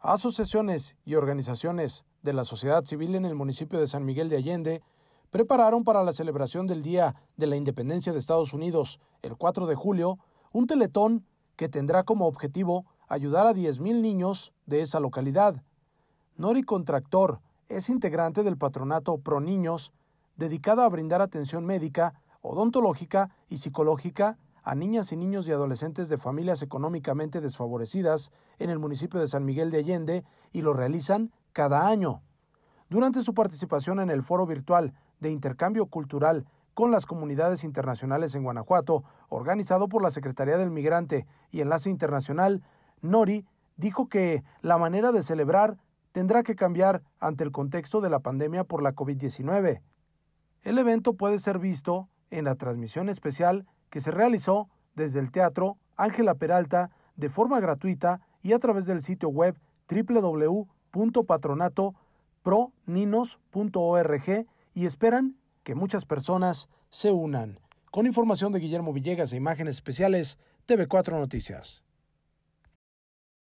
asociaciones y organizaciones de la sociedad civil en el municipio de San Miguel de Allende prepararon para la celebración del Día de la Independencia de Estados Unidos, el 4 de julio, un teletón que tendrá como objetivo ayudar a 10.000 niños de esa localidad. Nori Contractor es integrante del patronato Pro Niños, dedicada a brindar atención médica, odontológica y psicológica a niñas y niños y adolescentes de familias económicamente desfavorecidas en el municipio de San Miguel de Allende y lo realizan cada año. Durante su participación en el foro virtual de intercambio cultural con las comunidades internacionales en Guanajuato, organizado por la Secretaría del Migrante y Enlace Internacional, Nori dijo que la manera de celebrar tendrá que cambiar ante el contexto de la pandemia por la COVID-19. El evento puede ser visto en la transmisión especial que se realizó desde el Teatro Ángela Peralta de forma gratuita y a través del sitio web www.patronato.proninos.org y esperan que muchas personas se unan. Con información de Guillermo Villegas e imágenes especiales, TV4 Noticias.